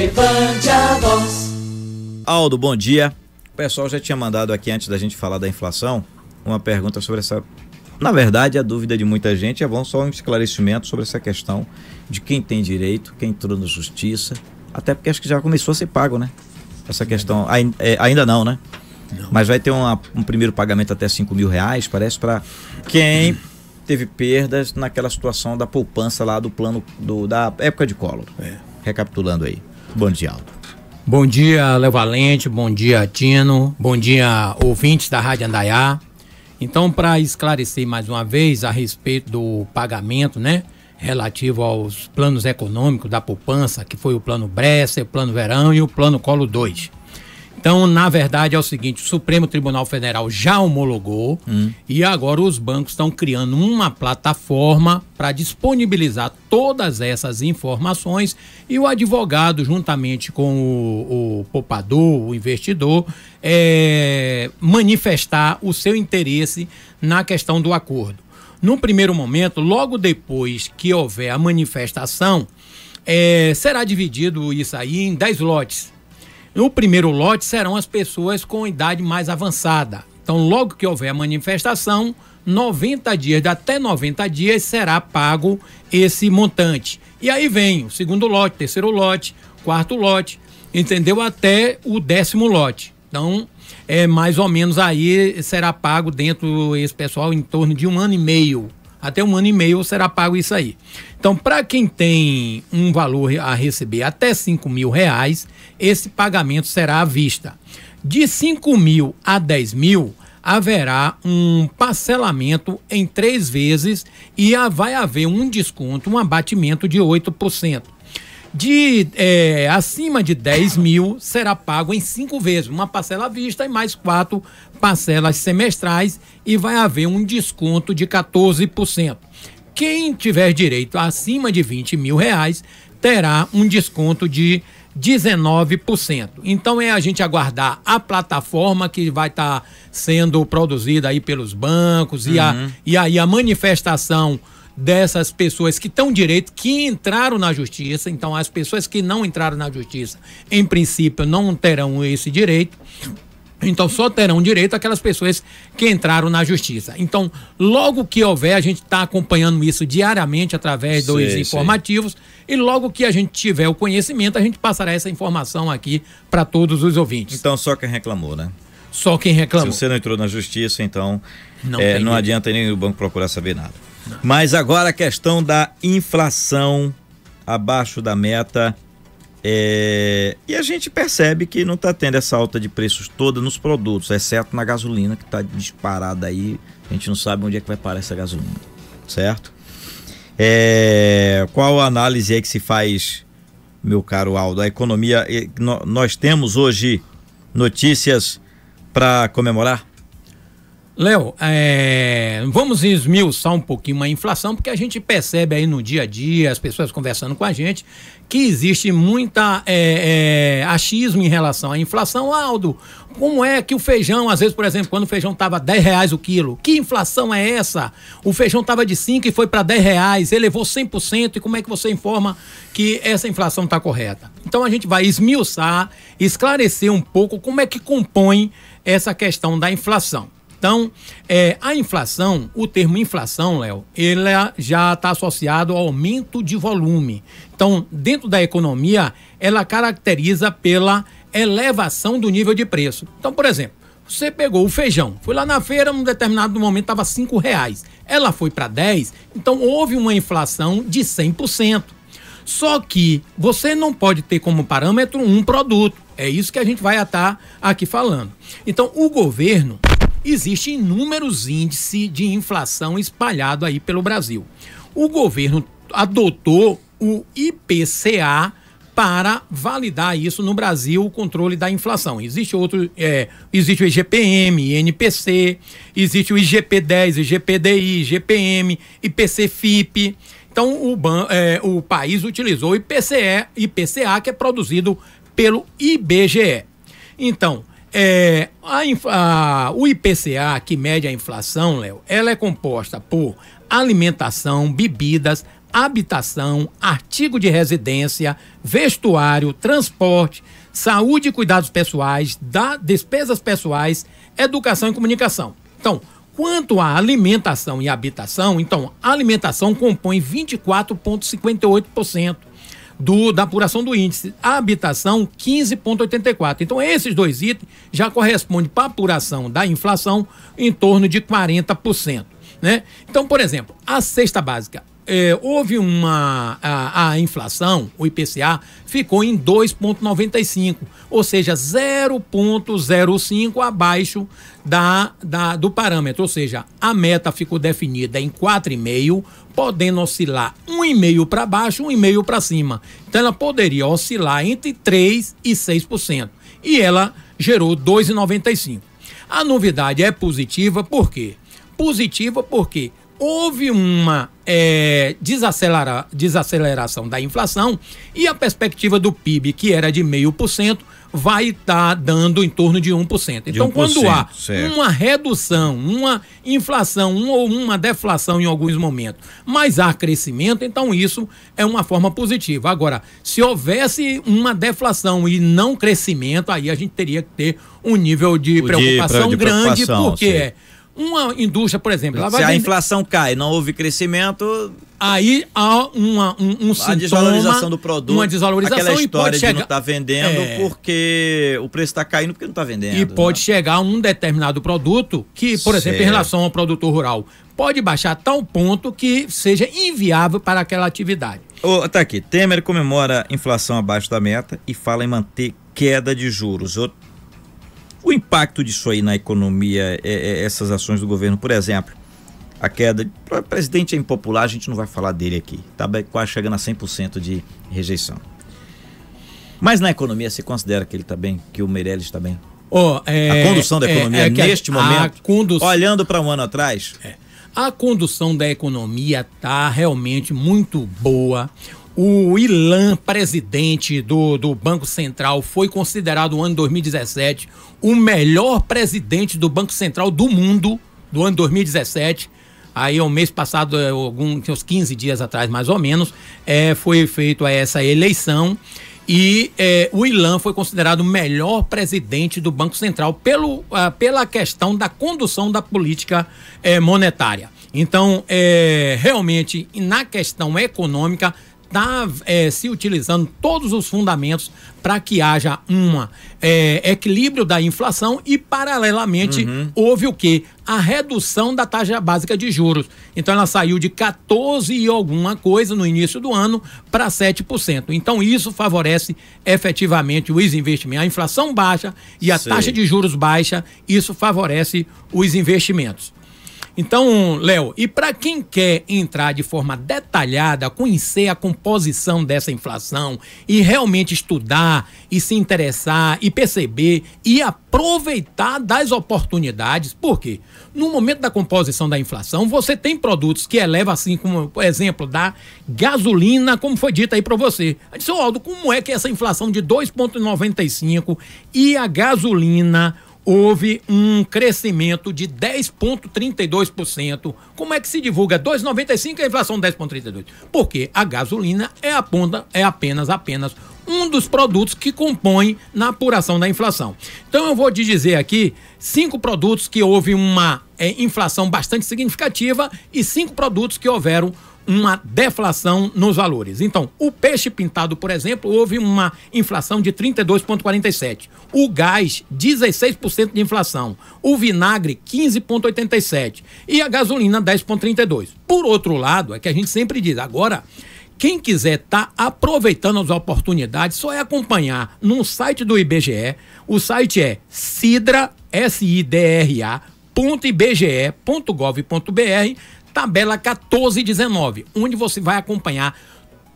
Levante a voz. Aldo, bom dia. O pessoal já tinha mandado aqui antes da gente falar da inflação uma pergunta sobre essa. Na verdade, a dúvida de muita gente é bom só um esclarecimento sobre essa questão de quem tem direito, quem entrou na justiça, até porque acho que já começou a ser pago, né? Essa questão. É, ainda não, né? Não. Mas vai ter uma, um primeiro pagamento até 5 mil reais, parece, para quem teve perdas naquela situação da poupança lá do plano do, da época de Collor. É. Recapitulando aí. Bom dia, Aldo. Bom dia, Léo Valente, bom dia, Tino, bom dia, ouvintes da Rádio Andaiá. Então, para esclarecer mais uma vez a respeito do pagamento, né, relativo aos planos econômicos da poupança, que foi o plano Bressa, o plano Verão e o plano Colo 2. Então, na verdade, é o seguinte: o Supremo Tribunal Federal já homologou hum. e agora os bancos estão criando uma plataforma para disponibilizar todas essas informações e o advogado, juntamente com o, o poupador, o investidor, é, manifestar o seu interesse na questão do acordo. Num primeiro momento, logo depois que houver a manifestação, é, será dividido isso aí em 10 lotes no primeiro lote serão as pessoas com idade mais avançada. Então, logo que houver a manifestação, 90 dias, até 90 dias será pago esse montante. E aí vem o segundo lote, terceiro lote, quarto lote, entendeu? Até o décimo lote. Então, é mais ou menos aí será pago dentro esse pessoal em torno de um ano e meio até um ano e meio será pago isso aí. Então, para quem tem um valor a receber até 5 mil reais, esse pagamento será à vista. De 5 mil a 10 mil, haverá um parcelamento em três vezes e vai haver um desconto, um abatimento de 8% de é, acima de 10 mil será pago em cinco vezes, uma parcela à vista e mais quatro parcelas semestrais e vai haver um desconto de 14%. Quem tiver direito acima de 20 mil reais terá um desconto de 19%. Então é a gente aguardar a plataforma que vai estar tá sendo produzida aí pelos bancos uhum. e, a, uhum. e aí a manifestação dessas pessoas que estão direito, que entraram na justiça. Então, as pessoas que não entraram na justiça, em princípio, não terão esse direito. Então, só terão direito aquelas pessoas que entraram na justiça. Então, logo que houver, a gente está acompanhando isso diariamente através sim, dos informativos. Sim. E logo que a gente tiver o conhecimento, a gente passará essa informação aqui para todos os ouvintes. Então, só quem reclamou, né? Só quem reclamou. Se você não entrou na justiça, então não, é, não adianta nem o banco procurar saber nada. Mas agora a questão da inflação abaixo da meta. É... E a gente percebe que não está tendo essa alta de preços toda nos produtos, exceto na gasolina, que está disparada aí. A gente não sabe onde é que vai parar essa gasolina, certo? É... Qual a análise aí que se faz, meu caro Aldo? A economia. Nós temos hoje notícias para comemorar? Léo, é, vamos esmiuçar um pouquinho a inflação, porque a gente percebe aí no dia a dia, as pessoas conversando com a gente, que existe muita é, é, achismo em relação à inflação. Aldo, como é que o feijão, às vezes, por exemplo, quando o feijão estava 10 reais o quilo, que inflação é essa? O feijão estava de 5 e foi para 10 reais, elevou 100%, e como é que você informa que essa inflação está correta? Então a gente vai esmiuçar, esclarecer um pouco como é que compõe essa questão da inflação. Então, é, a inflação, o termo inflação, Léo, ele já está associado ao aumento de volume. Então, dentro da economia, ela caracteriza pela elevação do nível de preço. Então, por exemplo, você pegou o feijão, foi lá na feira, num determinado momento estava cinco reais, ela foi para 10, então houve uma inflação de 100%. Só que você não pode ter como parâmetro um produto. É isso que a gente vai estar tá aqui falando. Então, o governo Existem inúmeros índices de inflação espalhado aí pelo Brasil. O governo adotou o IPCA para validar isso no Brasil, o controle da inflação. Existe outro, é, existe o IGPM, INPC, existe o IGP-10, IGPDI, IGPM, IPC-FIP. Então, o, ban, é, o país utilizou o IPCE, IPCA, que é produzido pelo IBGE. Então, é, a, a, o IPCA, que mede a inflação, Léo, ela é composta por alimentação, bebidas, habitação, artigo de residência, vestuário, transporte, saúde e cuidados pessoais, da, despesas pessoais, educação e comunicação. Então, quanto à alimentação e habitação, então, a alimentação compõe 24,58% do, da apuração do índice. A habitação, 15,84. Então, esses dois itens já correspondem para a apuração da inflação em torno de 40%. Né? Então, por exemplo, a cesta básica. É, houve uma. A, a, inflação, o IPCA, ficou em 2,95, ou seja, 0,05 abaixo da, da, do parâmetro, ou seja, a meta ficou definida em 4,5 podendo oscilar um e meio para baixo, um e meio para cima. Então ela poderia oscilar entre 3 e 6%. E ela gerou 2,95. A novidade é positiva por quê? Positiva porque houve uma é, desacelera, desaceleração da inflação e a perspectiva do PIB, que era de 0,5%, vai estar tá dando em torno de 1%. Então, de 1%, quando há certo. uma redução, uma inflação um, ou uma deflação em alguns momentos, mas há crescimento, então isso é uma forma positiva. Agora, se houvesse uma deflação e não crescimento, aí a gente teria que ter um nível de preocupação de, de grande, preocupação, porque. Sim é uma indústria, por exemplo. Se vender... a inflação cai, não houve crescimento. Aí há uma, um, um sintoma, desvalorização do produto. Uma desvalorização. Aquela história de chegar... não estar tá vendendo é... porque o preço está caindo porque não está vendendo. E pode né? chegar um determinado produto que, por certo. exemplo, em relação ao produtor rural, pode baixar a tal ponto que seja inviável para aquela atividade. Oh, tá aqui. Temer comemora inflação abaixo da meta e fala em manter queda de juros. Outro o impacto disso aí na economia, é, é, essas ações do governo, por exemplo, a queda. O presidente é impopular, a gente não vai falar dele aqui. Está quase chegando a 100% de rejeição. Mas na economia, você considera que ele está bem, que o Meirelles está bem? Oh, é, a condução da economia é, neste a, momento, a condu... olhando para um ano atrás. A condução da economia está realmente muito boa. O Ilan, presidente do, do Banco Central, foi considerado no ano 2017 o melhor presidente do Banco Central do mundo do ano 2017. Aí, um mês passado, eh, algum, uns 15 dias atrás, mais ou menos, é, foi feita essa eleição. E é, o Ilan foi considerado o melhor presidente do Banco Central pelo, ah, pela questão da condução da política monetária. Então, é, realmente, na questão econômica, está é, se utilizando todos os fundamentos para que haja um é, equilíbrio da inflação e, paralelamente, uhum. houve o quê? A redução da taxa básica de juros. Então, ela saiu de 14 e alguma coisa no início do ano para 7%. Então, isso favorece efetivamente os investimentos. A inflação baixa e a Sei. taxa de juros baixa, isso favorece os investimentos. Então, Léo, e para quem quer entrar de forma detalhada, conhecer a composição dessa inflação e realmente estudar e se interessar e perceber e aproveitar das oportunidades, por quê? No momento da composição da inflação, você tem produtos que eleva assim, como por exemplo, da gasolina, como foi dito aí para você. Eu disse, Aldo, como é que é essa inflação de 2,95 e a gasolina houve um crescimento de 10,32%. Como é que se divulga 2,95% e a inflação 10,32%? Porque a gasolina é, a ponta, é apenas, apenas um dos produtos que compõem na apuração da inflação. Então eu vou te dizer aqui cinco produtos que houve uma é, inflação bastante significativa e cinco produtos que houveram uma deflação nos valores. Então, o peixe pintado, por exemplo, houve uma inflação de 32,47. O gás, 16% de inflação. O vinagre, 15,87. E a gasolina, 10,32. Por outro lado, é que a gente sempre diz, agora quem quiser estar tá aproveitando as oportunidades, só é acompanhar no site do IBGE. O site é sidra, tabela 1419, onde você vai acompanhar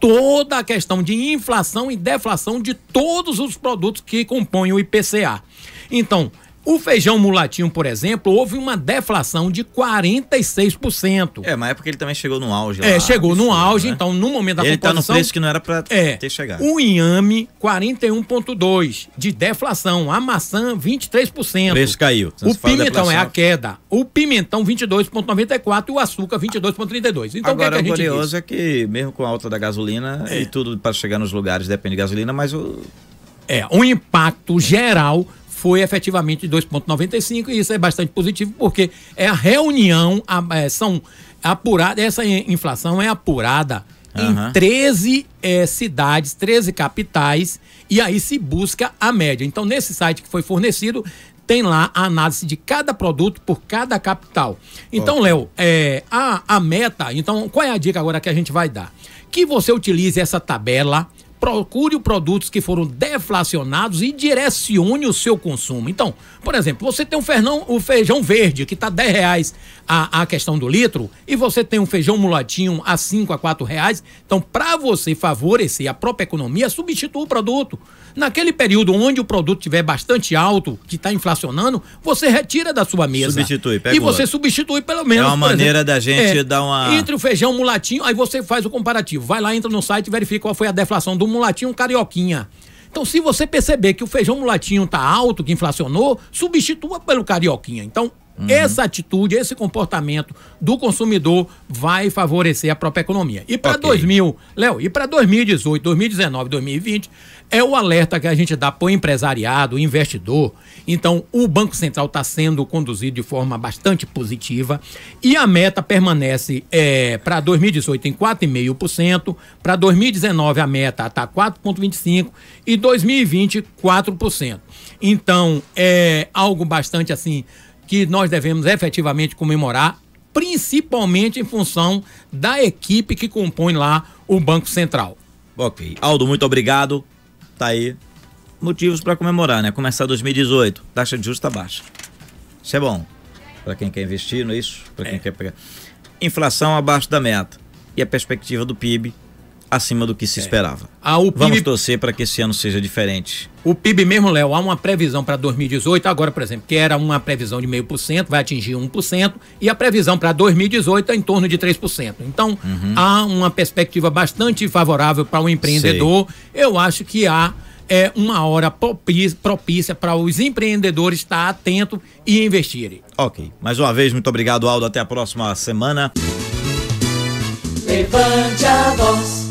toda a questão de inflação e deflação de todos os produtos que compõem o IPCA. Então, o feijão mulatinho, por exemplo, houve uma deflação de 46%. É, mas é porque ele também chegou no auge. É, lá, é, chegou no auge, né? então no momento da ele tá composição... Ele está no preço que não era para é, ter chegado. O inhame, 41,2% de deflação. A maçã, 23%. O preço caiu. Então, o pimentão é a queda. O pimentão, 22,94% e o açúcar, 22,32%. Então, Agora, o que, é que a gente o curioso diz? é que mesmo com a alta da gasolina é. e tudo para chegar nos lugares depende de gasolina, mas o... É, um impacto geral foi efetivamente 2,95 e isso é bastante positivo porque é a reunião, a, é, são apurada, essa inflação é apurada uhum. em 13 é, cidades, 13 capitais e aí se busca a média. Então nesse site que foi fornecido tem lá a análise de cada produto por cada capital. Então, Léo, é, a, a meta, então qual é a dica agora que a gente vai dar? Que você utilize essa tabela procure produtos que foram deflacionados e direcione o seu consumo. Então, por exemplo, você tem um feijão, o feijão verde que está 10 reais a, a questão do litro e você tem um feijão mulatinho a 5 a 4 reais. Então, para você favorecer a própria economia, substitua o produto. Naquele período onde o produto estiver bastante alto, que está inflacionando, você retira da sua mesa. Substitui, pega E você substitui pelo menos. É uma maneira exemplo, da gente é, dar uma. Entre o feijão mulatinho, aí você faz o comparativo. Vai lá, entra no site, verifica qual foi a deflação do mulatinho, um carioquinha. Então, se você perceber que o feijão mulatinho está alto, que inflacionou, substitua pelo carioquinha. Então, Uhum. Essa atitude, esse comportamento do consumidor vai favorecer a própria economia. E para okay. 2000, Léo, e para 2018, 2019, 2020, é o alerta que a gente dá para o empresariado, o investidor. Então, o Banco Central está sendo conduzido de forma bastante positiva e a meta permanece é, para 2018 em 4,5%, para 2019 a meta está 4,25% e 2020 4%. Então, é algo bastante assim que nós devemos efetivamente comemorar, principalmente em função da equipe que compõe lá o Banco Central. Ok. Aldo, muito obrigado. Tá aí. Motivos para comemorar, né? Começar 2018. Taxa de juros tá baixa. Isso é bom. Para quem quer investir, não é isso? Para quem é. quer pegar. Inflação abaixo da meta. E a perspectiva do PIB acima do que se é. esperava. Ah, PIB... Vamos torcer para que esse ano seja diferente. O PIB mesmo, Léo, há uma previsão para 2018, agora, por exemplo, que era uma previsão de 0,5%, por cento, vai atingir 1%, e a previsão para 2018 é em torno de 3%. Então, uhum. há uma perspectiva bastante favorável para o um empreendedor. Sei. Eu acho que há é uma hora propícia para os empreendedores estar atentos e investirem. Ok. Mais uma vez, muito obrigado, Aldo. Até a próxima semana. Levante a voz.